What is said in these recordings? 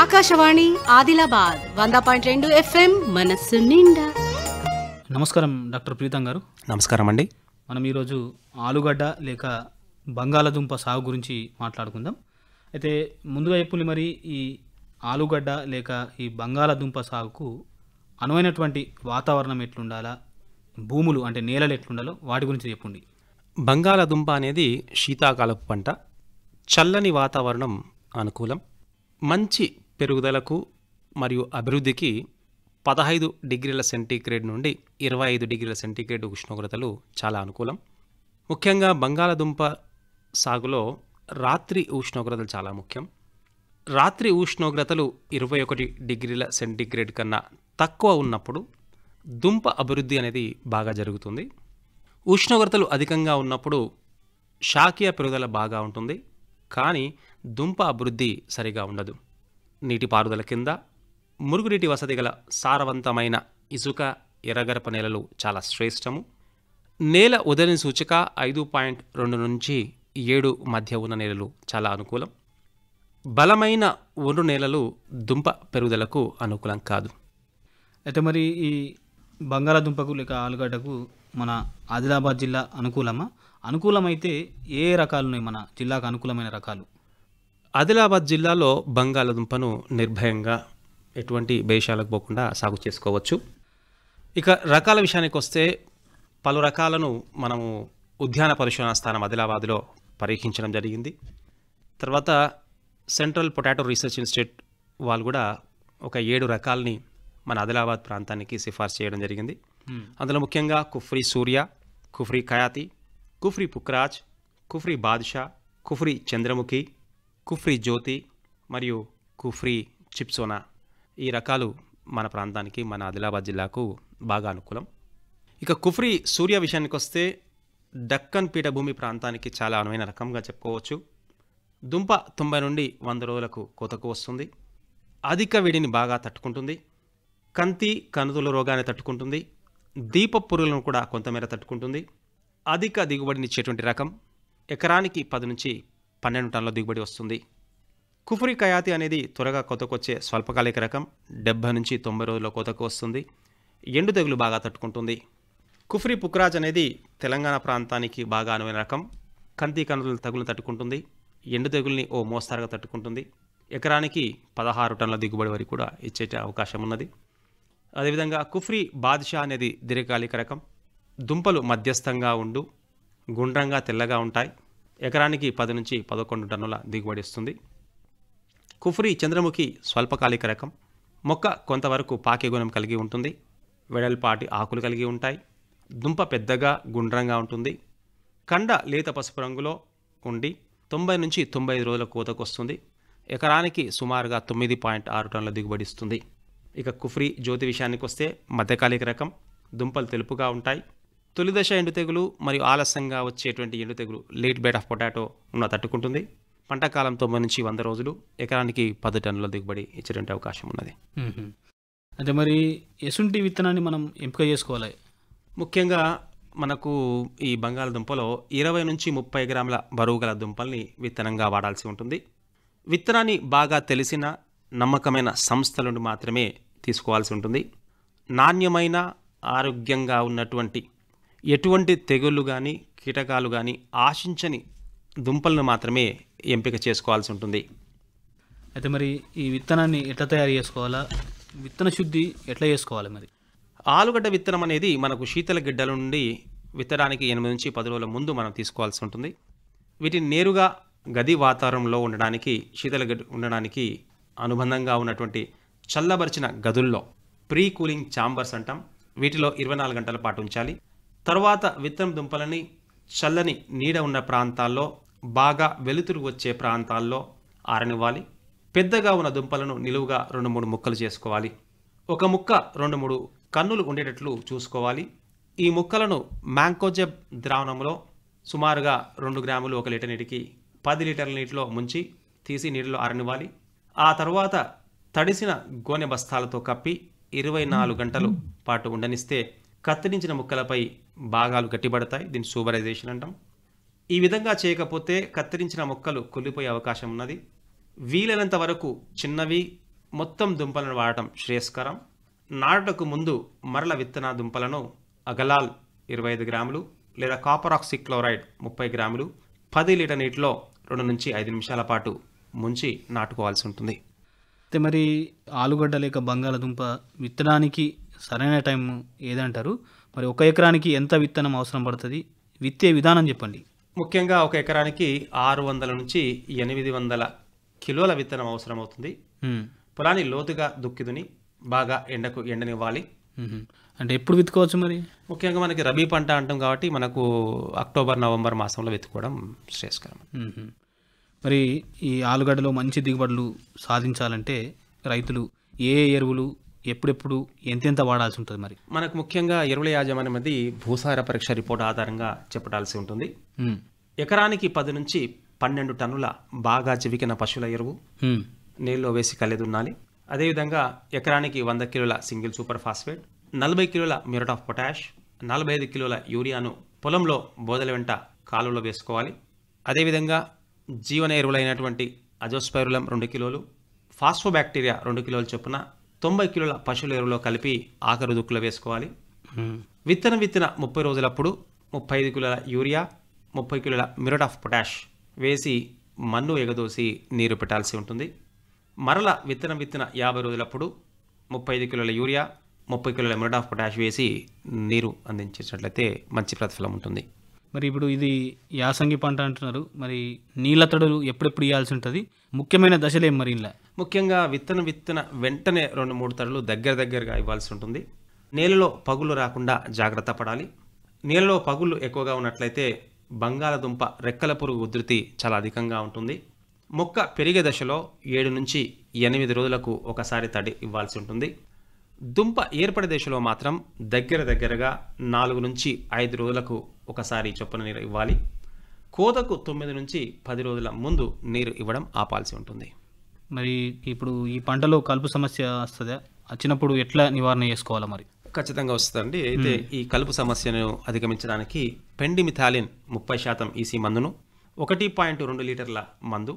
ఆకాశవాణి ఆదిలాబాద్ వంద పాయింట్ రెండు ఎఫ్ఎం మనస్సు నిండా నమస్కారం డాక్టర్ ప్రీతం గారు నమస్కారం అండి మనం ఈరోజు ఆలుగడ్డ లేక బంగాళదుంప సాగు గురించి మాట్లాడుకుందాం అయితే ముందుగా చెప్పుని మరి ఈ ఆలుగడ్డ లేక ఈ బంగాళదుంప సాగుకు అనువైనటువంటి వాతావరణం ఎట్లుండాలా భూములు అంటే నేలలు ఎట్లుండాలో వాటి గురించి చెప్పండి బంగాళదుంప అనేది శీతాకాలపు పంట చల్లని వాతావరణం అనుకూలం మంచి పెరుగుదలకు మరియు అభివృద్ధికి పదహైదు డిగ్రీల సెంటీగ్రేడ్ నుండి ఇరవై ఐదు డిగ్రీల సెంటీగ్రేడ్ ఉష్ణోగ్రతలు చాలా అనుకూలం ముఖ్యంగా బంగాళదుంప సాగులో రాత్రి ఉష్ణోగ్రతలు చాలా ముఖ్యం రాత్రి ఉష్ణోగ్రతలు ఇరవై ఒకటి డిగ్రీల సెంటీగ్రేడ్ కన్నా తక్కువ ఉన్నప్పుడు దుంప అభివృద్ధి అనేది బాగా జరుగుతుంది ఉష్ణోగ్రతలు అధికంగా ఉన్నప్పుడు శాఖీయ పెరుగుదల బాగా ఉంటుంది కానీ దుంప అభివృద్ధి సరిగా ఉండదు నీటిపారుదల కింద మురుగునీటి వసతి గల సారవంతమైన ఇసుక ఎర్రగరప నేలలు చాలా శ్రేష్టము నేల ఉదయని సూచిక ఐదు పాయింట్ రెండు నుంచి ఏడు మధ్య ఉన్న నేలలు చాలా అనుకూలం బలమైన ఒండ్రు నేలలు దుంప పెరుగుదలకు అనుకూలం కాదు అయితే మరి ఈ బంగాళాదుంపకు లేక ఆలుగడ్డకు మన ఆదిలాబాద్ జిల్లా అనుకూలమా అనుకూలమైతే ఏ రకాలున్నాయి మన జిల్లాకు అనుకూలమైన రకాలు ఆదిలాబాద్ జిల్లాలో బంగాళదుంపను నిర్భయంగా ఎటువంటి భేషాలకు పోకుండా సాగు చేసుకోవచ్చు ఇక రకాల విషయానికి వస్తే పలు రకాలను మనము ఉద్యాన పరిశోధన స్థానం ఆదిలాబాద్లో పరీక్షించడం జరిగింది తర్వాత సెంట్రల్ పొటాటో రీసెర్చ్ ఇన్స్టిట్యూట్ వాళ్ళు కూడా ఒక ఏడు రకాలని మన ఆదిలాబాద్ ప్రాంతానికి సిఫార్సు చేయడం జరిగింది అందులో ముఖ్యంగా కుఫ్రీ సూర్య కుఫ్రీ ఖయాతి కుఫ్రీ పుక్రాజ్ కుఫ్రీ బాద్షా కుఫ్రీ చంద్రముఖి కుఫ్రీ జ్యోతి మరియు కుఫ్రీ చిప్సోనా ఈ రకాలు మన ప్రాంతానికి మన ఆదిలాబాద్ జిల్లాకు బాగా అనుకూలం ఇక కుఫ్రీ సూర్య విషయానికి వస్తే దక్కన్ పీఠభూమి ప్రాంతానికి చాలా అనువైన రకంగా చెప్పుకోవచ్చు దుంప తొంభై నుండి వంద రోజులకు కోతకు వస్తుంది అధిక వేడిని బాగా తట్టుకుంటుంది కంతి కనుదుల రోగాన్ని తట్టుకుంటుంది దీప పురుగులను కూడా కొంతమేర తట్టుకుంటుంది అధిక దిగుబడినిచ్చేటువంటి రకం ఎకరానికి పది నుంచి పన్నెండు టన్నుల దిగుబడి వస్తుంది కుఫురి కయాతి అనేది త్వరగా కొతకొచ్చే స్వల్పకాలిక రకం డెబ్బై నుంచి తొంభై రోజుల కోతకు వస్తుంది ఎండు తెగులు బాగా తట్టుకుంటుంది కుఫ్రీ పుక్రాజ్ అనేది తెలంగాణ ప్రాంతానికి బాగా అనువైన రకం కంది కనుల తగులు తట్టుకుంటుంది ఎండు తెగుల్ని ఓ మోస్తారుగా తట్టుకుంటుంది ఎకరానికి పదహారు టన్నుల దిగుబడి వరకు కూడా ఇచ్చే అవకాశం ఉన్నది అదేవిధంగా కుఫ్రీ బాద్షా అనేది దీర్ఘకాలిక రకం దుంపలు మధ్యస్థంగా ఉండు గుండ్రంగా తెల్లగా ఉంటాయి ఎకరానికి పది నుంచి పదకొండు టన్నుల దిగుబడి ఇస్తుంది కుఫ్రీ చంద్రముఖి స్వల్పకాలిక రకం మొక్క కొంతవరకు పాకే గుణం కలిగి ఉంటుంది వెడల్పాటి ఆకులు కలిగి ఉంటాయి దుంప పెద్దగా గుండ్రంగా ఉంటుంది కండ లేత పసుపు రంగులో ఉండి తొంభై నుంచి తొంభై ఐదు రోజుల కోతకు వస్తుంది ఎకరానికి సుమారుగా తొమ్మిది పాయింట్ ఆరు టన్నుల దిగుబడి ఇస్తుంది ఇక కుఫ్రీ జ్యోతి విషయానికి వస్తే మధ్యకాలిక రకం దుంపలు తెలుపుగా ఉంటాయి తొలిదశ ఎండు తెగులు మరియు ఆలస్యంగా వచ్చేటువంటి ఎండు తెగులు లేట్ బైట్ ఆఫ్ పొటాటో ఉన్న తట్టుకుంటుంది పంట కాలంతో మంచి వంద రోజులు ఎకరానికి పది టన్నుల దిగుబడి ఇచ్చేటువంటి అవకాశం ఉన్నది అంటే మరి ఎసుంటి విత్తనాన్ని మనం ఎంపిక చేసుకోవాలి ముఖ్యంగా మనకు ఈ బంగాళదుంపలో ఇరవై నుంచి ముప్పై గ్రాముల బరువు గల దుంపల్ని విత్తనంగా వాడాల్సి ఉంటుంది విత్తనాన్ని బాగా తెలిసిన నమ్మకమైన సంస్థల నుండి మాత్రమే తీసుకోవాల్సి ఉంటుంది నాణ్యమైన ఆరోగ్యంగా ఉన్నటువంటి ఎటువంటి తెగుళ్ళు కానీ కీటకాలు కానీ ఆశించని దుంపలను మాత్రమే ఎంపిక చేసుకోవాల్సి ఉంటుంది అయితే మరి ఈ విత్తనాన్ని ఎట్లా తయారు చేసుకోవాలా విత్తన శుద్ధి ఎట్లా చేసుకోవాలి మరి ఆలుగడ్డ విత్తనం అనేది మనకు శీతల గిడ్డల నుండి విత్తడానికి ఎనిమిది నుంచి పది రోజుల ముందు మనం తీసుకోవాల్సి ఉంటుంది వీటిని నేరుగా గది వాతావరణంలో ఉండడానికి శీతల గడ్డ ఉండడానికి అనుబంధంగా ఉన్నటువంటి చల్లబరిచిన గదుల్లో ప్రీ కూలింగ్ ఛాంబర్స్ అంటాం వీటిలో ఇరవై నాలుగు గంటల పాటు ఉంచాలి తరువాత విత్తనం దుంపలని చల్లని నీడ ఉన్న ప్రాంతాల్లో బాగా వెలుతురు వచ్చే ప్రాంతాల్లో ఆరనివ్వాలి పెద్దగా ఉన్న దుంపలను నిలువుగా రెండు మూడు ముక్కలు చేసుకోవాలి ఒక ముక్క రెండు మూడు కన్నులు ఉండేటట్లు చూసుకోవాలి ఈ ముక్కలను మ్యాంకోజెబ్ ద్రావణంలో సుమారుగా రెండు గ్రాములు ఒక లీటర్ నీటికి పది లీటర్ల నీటిలో ముంచి తీసి నీటిలో ఆరనివ్వాలి ఆ తర్వాత తడిసిన గోనె బస్తాలతో కప్పి ఇరవై నాలుగు గంటలు పాటు ఉండనిస్తే కత్తిరించిన ముక్కలపై భాగాలు గట్టిపడతాయి దీన్ని సూబరైజేషన్ అంటాం ఈ విధంగా చేయకపోతే కత్తిరించిన మొక్కలు కుళ్ళిపోయే అవకాశం ఉన్నది వీలైనంత వరకు చిన్నవి మొత్తం దుంపలను వాడటం శ్రేయస్కరం నాటకు ముందు మరల విత్తన దుంపలను అగలాల్ ఇరవై ఐదు గ్రాములు లేదా కాపర్ ఆక్సిక్లోరైడ్ ముప్పై గ్రాములు పది లీటర్ నీటిలో రెండు నుంచి ఐదు నిమిషాల పాటు ముంచి నాటుకోవాల్సి ఉంటుంది అయితే మరి ఆలుగడ్డ లేక బంగాళదుంప విత్తడానికి సరైన టైం ఏదంటారు మరి ఒక ఎకరానికి ఎంత విత్తనం అవసరం పడుతుంది విత్తే విధానం చెప్పండి ముఖ్యంగా ఒక ఎకరానికి ఆరు వందల నుంచి ఎనిమిది వందల కిలోల విత్తనం అవసరం అవుతుంది పొలాన్ని లోతుగా దుక్కిదుని బాగా ఎండకు ఎండనివ్వాలి అంటే ఎప్పుడు విత్తుకోవచ్చు మరి ముఖ్యంగా మనకి రబీ పంట అంటాం కాబట్టి మనకు అక్టోబర్ నవంబర్ మాసంలో విత్తుకోవడం శ్రేయస్కరం మరి ఈ ఆలుగడ్డలో మంచి దిగుబడులు సాధించాలంటే రైతులు ఏ ఎరువులు ఎప్పుడెప్పుడు ఎంతెంత వాడాల్సి ఉంటుంది మరి మనకు ముఖ్యంగా ఎరువుల యాజమాన్యం అనేది భూసార పరీక్ష రిపోర్ట్ ఆధారంగా చెప్పడాల్సి ఉంటుంది ఎకరానికి పది నుంచి పన్నెండు టన్నుల బాగా చివికిన పశువుల ఎరువు నీళ్ళలో వేసి ఉండాలి అదేవిధంగా ఎకరానికి వంద కిలోల సింగిల్ సూపర్ ఫాస్ఫేట్ నలభై కిలోల మ్యూరట్ ఆఫ్ పొటాష్ నలభై ఐదు కిలోల యూరియాను పొలంలో బోదల వెంట కాలువలో వేసుకోవాలి అదేవిధంగా జీవన ఎరువులైనటువంటి అజోస్పైరులం రెండు కిలోలు ఫాస్ఫోబ్యాక్టీరియా రెండు కిలోల చొప్పున తొంభై కిలోల పశువుల ఎరువులో కలిపి ఆఖరు దుక్కులో వేసుకోవాలి విత్తనం విత్తన ముప్పై రోజులప్పుడు ముప్పై ఐదు కిలోల యూరియా ముప్పై కిలోల మిరట్ ఆఫ్ పొటాష్ వేసి మన్ను ఎగదోసి నీరు పెట్టాల్సి ఉంటుంది మరల విత్తనం విత్తన యాభై రోజులప్పుడు ముప్పై ఐదు కిలోల యూరియా ముప్పై కిలోల మిరట్ ఆఫ్ పొటాష్ వేసి నీరు అందించేటట్లయితే మంచి ప్రతిఫలం ఉంటుంది మరి ఇప్పుడు ఇది యాసంగి పంట అంటున్నారు మరి నీళ్ళతడులు ఎప్పుడెప్పుడు ఇవ్వాల్సి ఉంటుంది ముఖ్యమైన దశలేం మరి ఇలా ముఖ్యంగా విత్తనం విత్తన వెంటనే రెండు మూడు తరలు దగ్గర దగ్గరగా ఇవ్వాల్సి ఉంటుంది నేలలో పగులు రాకుండా జాగ్రత్త పడాలి నేలలో పగులు ఎక్కువగా ఉన్నట్లయితే బంగాళదుంప రెక్కల పురుగు ఉధృతి చాలా అధికంగా ఉంటుంది మొక్క పెరిగే దశలో ఏడు నుంచి ఎనిమిది రోజులకు ఒకసారి తడి ఇవ్వాల్సి ఉంటుంది దుంప ఏర్పడే దశలో మాత్రం దగ్గర దగ్గరగా నాలుగు నుంచి ఐదు రోజులకు ఒకసారి చొప్పున నీరు ఇవ్వాలి కోతకు తొమ్మిది నుంచి పది రోజుల ముందు నీరు ఇవ్వడం ఆపాల్సి ఉంటుంది మరి ఇప్పుడు ఈ పంటలో కలుపు సమస్య వస్తుందా వచ్చినప్పుడు ఎట్లా నివారణ చేసుకోవాలా మరి ఖచ్చితంగా వస్తుందండి అయితే ఈ కలుపు సమస్యను అధిగమించడానికి పెండిమిథాలిన్ ముప్పై శాతం ఈసీ మందును ఒకటి పాయింట్ రెండు లీటర్ల మందు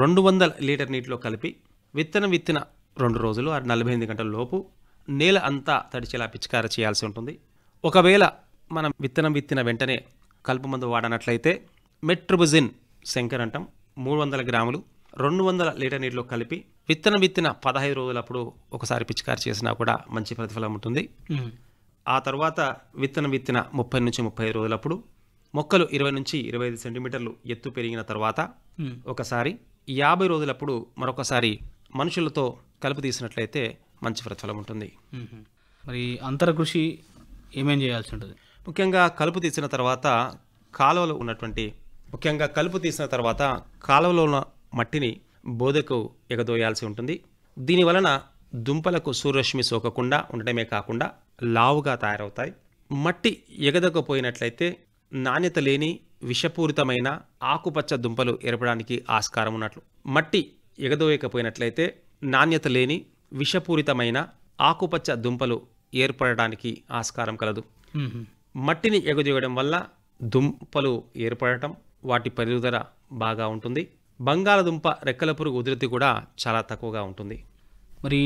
రెండు వందల లీటర్ నీటిలో కలిపి విత్తనం విత్తిన రెండు రోజులు నలభై ఎనిమిది గంటల లోపు నేల అంతా తడిచేలా పిచికార చేయాల్సి ఉంటుంది ఒకవేళ మనం విత్తనం విత్తిన వెంటనే కలుపు మందు వాడనట్లయితే మెట్రబుజిన్ శంకర్ అంటాం మూడు వందల గ్రాములు రెండు వందల లీటర్ నీటిలో కలిపి విత్తనం విత్తిన పదహైదు రోజులప్పుడు ఒకసారి పిచికారి చేసినా కూడా మంచి ప్రతిఫలం ఉంటుంది ఆ తర్వాత విత్తనం విత్తిన ముప్పై నుంచి ముప్పై ఐదు రోజులప్పుడు మొక్కలు ఇరవై నుంచి ఇరవై ఐదు సెంటీమీటర్లు ఎత్తు పెరిగిన తర్వాత ఒకసారి యాభై రోజులప్పుడు మరొకసారి మనుషులతో కలుపు తీసినట్లయితే మంచి ప్రతిఫలం ఉంటుంది మరి అంతర కృషి ఏమేం చేయాల్సి ఉంటుంది ముఖ్యంగా కలుపు తీసిన తర్వాత కాలువలో ఉన్నటువంటి ముఖ్యంగా కలుపు తీసిన తర్వాత కాలువలో ఉన్న మట్టిని బోధకు ఎగదోయాల్సి ఉంటుంది దీనివలన దుంపలకు సూర్యరశ్మి సోకకుండా ఉండటమే కాకుండా లావుగా తయారవుతాయి మట్టి ఎగదకపోయినట్లయితే నాణ్యత లేని విషపూరితమైన ఆకుపచ్చ దుంపలు ఏర్పడానికి ఆస్కారం ఉన్నట్లు మట్టి ఎగదోయకపోయినట్లయితే నాణ్యత లేని విషపూరితమైన ఆకుపచ్చ దుంపలు ఏర్పడడానికి ఆస్కారం కలదు మట్టిని ఎగదోయడం వల్ల దుంపలు ఏర్పడటం వాటి పెరుగుదల బాగా ఉంటుంది బంగాళదుంప రెక్కల పురుగు ఉధృతి కూడా చాలా తక్కువగా ఉంటుంది మరి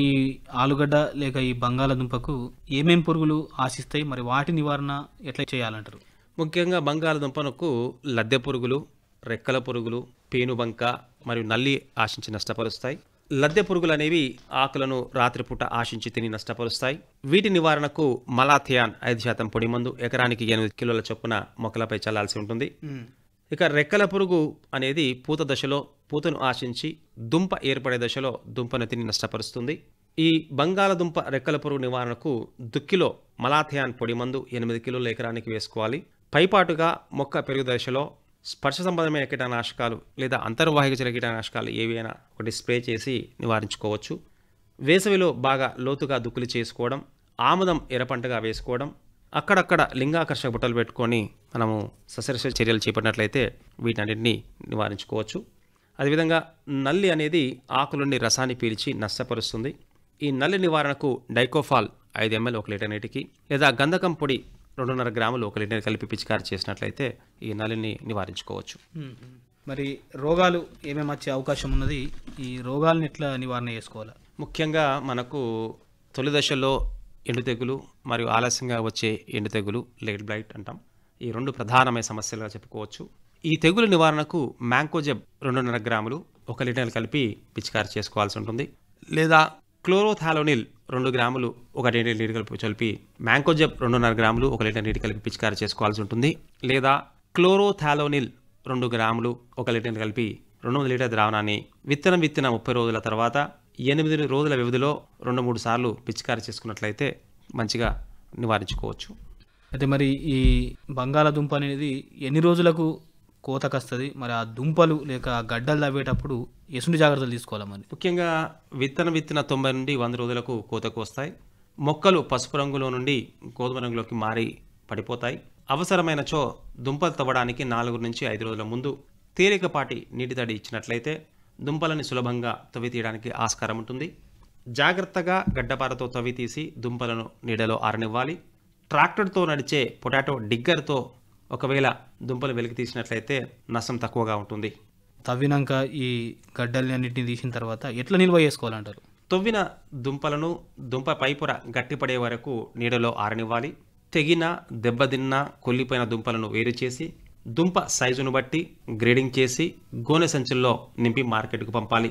ఆలుగడ్డ లేక ఈ బంగాళదుంపకు ఏమేం పురుగులు ఆశిస్తాయి మరి వాటి నివారణ ఎట్లా చేయాలంటారు ముఖ్యంగా బంగాళదుంపనకు లద్దె పురుగులు రెక్కల పురుగులు పేనుబంక మరియు నల్లి ఆశించి నష్టపరుస్తాయి లద్దె పురుగులు అనేవి ఆకులను రాత్రిపూట ఆశించి తిని నష్టపరుస్తాయి వీటి నివారణకు మలాథియాన్ ఐదు శాతం పొడి మందు ఎకరానికి ఎనిమిది కిలోల చొప్పున మొక్కలపై చల్లాల్సి ఉంటుంది ఇక రెక్కల పురుగు అనేది పూత దశలో పూతను ఆశించి దుంప ఏర్పడే దశలో దుంపను తిని నష్టపరుస్తుంది ఈ బంగాళదుంప రెక్కల పురుగు నివారణకు దుక్కిలో మలాథియాన్ పొడి మందు ఎనిమిది కిలోల ఎకరానికి వేసుకోవాలి పైపాటుగా మొక్క పెరుగు దశలో స్పర్శ సంబంధమైన కీటనాశకాలు లేదా అంతర్వాహిక కీటనాశకాలు ఏవైనా ఒకటి స్ప్రే చేసి నివారించుకోవచ్చు వేసవిలో బాగా లోతుగా దుక్కులు చేసుకోవడం ఆముదం ఎర్రపంటగా వేసుకోవడం అక్కడక్కడ లింగాకర్షక బుట్టలు పెట్టుకొని మనము సస్యరస చర్యలు చేపట్టినట్లయితే వీటన్నిటిని నివారించుకోవచ్చు అదేవిధంగా నల్లి అనేది ఆకులుండి రసాన్ని పీల్చి నష్టపరుస్తుంది ఈ నల్లి నివారణకు డైకోఫాల్ ఐదు ఎంఎల్ ఒక లీటర్ నీటికి లేదా గంధకం పొడి రెండున్నర గ్రాములు ఒక లీటర్ కలిపి పిచికారి చేసినట్లయితే ఈ నల్లిని నివారించుకోవచ్చు మరి రోగాలు ఏమేమి వచ్చే అవకాశం ఉన్నది ఈ రోగాలను ఎట్లా నివారణ చేసుకోవాలి ముఖ్యంగా మనకు తొలి దశలో ఎండు తెగులు మరియు ఆలస్యంగా వచ్చే ఎండు తెగులు లేట్ బ్లైట్ అంటాం ఈ రెండు ప్రధానమైన సమస్యలుగా చెప్పుకోవచ్చు ఈ తెగులు నివారణకు మ్యాంకోజెబ్ రెండున్నర గ్రాములు ఒక లీటర్ కలిపి పిచికారి చేసుకోవాల్సి ఉంటుంది లేదా క్లోరోథాలోనిల్ రెండు గ్రాములు ఒక లీటర్ నీటి కలిపి కలిపి మ్యాంకోజెబ్ రెండున్నర గ్రాములు ఒక లీటర్ నీటి కలిపి పిచికారి చేసుకోవాల్సి ఉంటుంది లేదా క్లోరోథాలోనిల్ రెండు గ్రాములు ఒక లీటర్ కలిపి రెండు వందల లీటర్ ద్రావణాన్ని విత్తనం విత్తిన ముప్పై రోజుల తర్వాత ఎనిమిది రోజుల వ్యవధిలో రెండు మూడు సార్లు పిచికారి చేసుకున్నట్లయితే మంచిగా నివారించుకోవచ్చు అయితే మరి ఈ బంగాళాదుంప అనేది ఎన్ని రోజులకు కోతకు వస్తుంది మరి ఆ దుంపలు లేక గడ్డలు తవ్వేటప్పుడు ఎసుంటి జాగ్రత్తలు తీసుకోవాలి మరి ముఖ్యంగా విత్తన విత్తన తొంభై నుండి వంద రోజులకు కోతకు వస్తాయి మొక్కలు పసుపు రంగులో నుండి గోధుమ రంగులోకి మారి పడిపోతాయి అవసరమైన చో దుంపలు తవ్వడానికి నాలుగు నుంచి ఐదు రోజుల ముందు తేలికపాటి నీటి తడి ఇచ్చినట్లయితే దుంపలని సులభంగా తవ్వి తీయడానికి ఆస్కారం ఉంటుంది జాగ్రత్తగా గడ్డపారతో తవ్వి తీసి దుంపలను నీడలో ఆరనివ్వాలి ట్రాక్టర్తో నడిచే పొటాటో డిగ్గర్తో ఒకవేళ దుంపలు వెలికి తీసినట్లయితే నష్టం తక్కువగా ఉంటుంది తవ్వినాక ఈ గడ్డల్ని అన్నింటిని తీసిన తర్వాత ఎట్లా నిల్వ చేసుకోవాలంటారు తవ్విన దుంపలను దుంప పైపుర గట్టిపడే వరకు నీడలో ఆరనివ్వాలి తెగిన దెబ్బతిన్న కొల్లిపోయిన దుంపలను వేరు చేసి దుంప సైజును బట్టి గ్రేడింగ్ చేసి గోనె సంచుల్లో నింపి మార్కెట్కు పంపాలి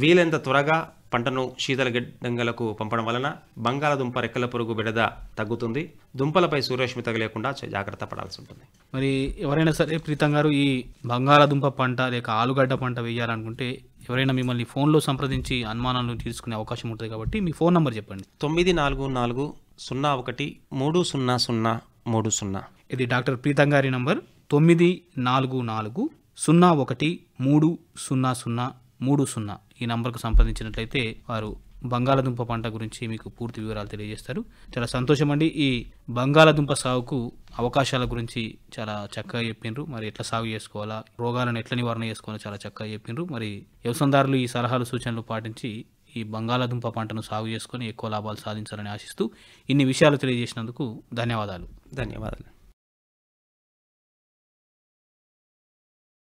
వీలైనంత త్వరగా పంటను శీతల గిడ్డంగలకు పంపడం వలన బంగాళదుంప రెక్కల పురుగు బిడద తగ్గుతుంది దుంపలపై సూర్యరశ్మి తగలేకుండా జాగ్రత్త పడాల్సి ఉంటుంది మరి ఎవరైనా సరే ప్రీతం గారు ఈ బంగాళదుంప పంట లేక ఆలుగడ్డ పంట వేయాలనుకుంటే ఎవరైనా మిమ్మల్ని ఫోన్లో సంప్రదించి అనుమానాలు తీసుకునే అవకాశం ఉంటుంది కాబట్టి మీ ఫోన్ నంబర్ చెప్పండి తొమ్మిది నాలుగు నాలుగు సున్నా ఒకటి మూడు సున్నా సున్నా మూడు సున్నా ఇది డాక్టర్ ప్రీతం గారి నంబర్ తొమ్మిది నాలుగు నాలుగు సున్నా ఒకటి మూడు సున్నా సున్నా మూడు సున్నా ఈ నంబర్కు సంప్రదించినట్లయితే వారు బంగాళదుంప పంట గురించి మీకు పూర్తి వివరాలు తెలియజేస్తారు చాలా సంతోషం అండి ఈ బంగాళదుంప సాగుకు అవకాశాల గురించి చాలా చక్కగా చెప్పిండ్రు మరి ఎట్లా సాగు చేసుకోవాలా రోగాలను ఎట్లా నివారణ చేసుకోవాలో చాలా చక్కగా చెప్పిండ్రు మరి వ్యవసాయదారులు ఈ సలహాలు సూచనలు పాటించి ఈ బంగాళదుంప పంటను సాగు చేసుకొని ఎక్కువ లాభాలు సాధించాలని ఆశిస్తూ ఇన్ని విషయాలు తెలియజేసినందుకు ధన్యవాదాలు ధన్యవాదాలు